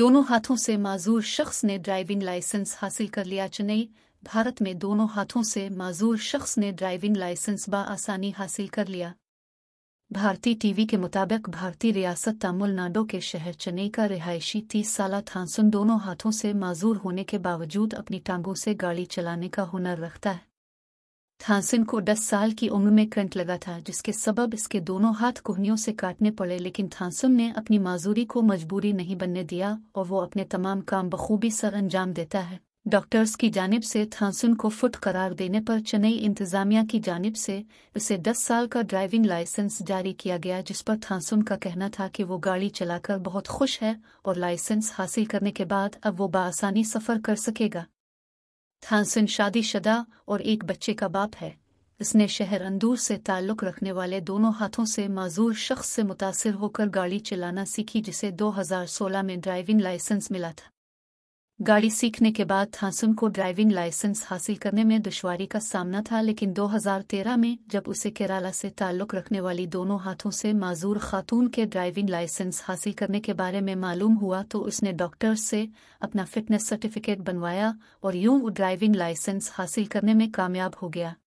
दोनों हाथों से माजूर शख्स ने ड्राइविंग लाइसेंस हासिल कर लिया चेन्नई भारत में दोनों हाथों से माजूर शख्स ने ड्राइविंग लाइसेंस आसानी हासिल कर लिया भारतीय टीवी के मुताबिक भारतीय रियासत तमिलनाडु के शहर चेन्नई का रिहायशी तीस साल थानसुन दोनों हाथों से माजूर होने के बावजूद अपनी टांगों से गाड़ी चलाने का हुनर रखता है थानसिन को 10 साल की उम्र में करंट लगा था जिसके सबब इसके दोनों हाथ कोहनियों से काटने पड़े लेकिन थानसिन ने अपनी माजूरी को मजबूरी नहीं बनने दिया और वो अपने तमाम काम बखूबी सर अंजाम देता है डॉक्टर्स की जानब से थानसुन को फुट करार देने पर चेन्नई इंतजामिया की जानब से उसे 10 साल का ड्राइविंग लाइसेंस जारी किया गया जिस पर थानसुन का कहना था कि वो गाड़ी चलाकर बहुत खुश है और लाइसेंस हासिल करने के बाद अब वो बासानी सफ़र कर सकेगा थानसिन शादीशुदा और एक बच्चे का बाप है इसने शहर अंदूर से ताल्लुक रखने वाले दोनों हाथों से माजूर शख्स से मुतासर होकर गाड़ी चलाना सीखी जिसे 2016 में ड्राइविंग लाइसेंस मिला था गाड़ी सीखने के बाद थासुन को ड्राइविंग लाइसेंस हासिल करने में दुश्वारी का सामना था लेकिन 2013 में जब उसे केरला से ताल्लुक़ रखने वाली दोनों हाथों से माजूर खातून के ड्राइविंग लाइसेंस हासिल करने के बारे में मालूम हुआ तो उसने डॉक्टर से अपना फिटनेस सर्टिफिकेट बनवाया और यूं ड्राइविंग लाइसेंस हासिल करने में कामयाब हो गया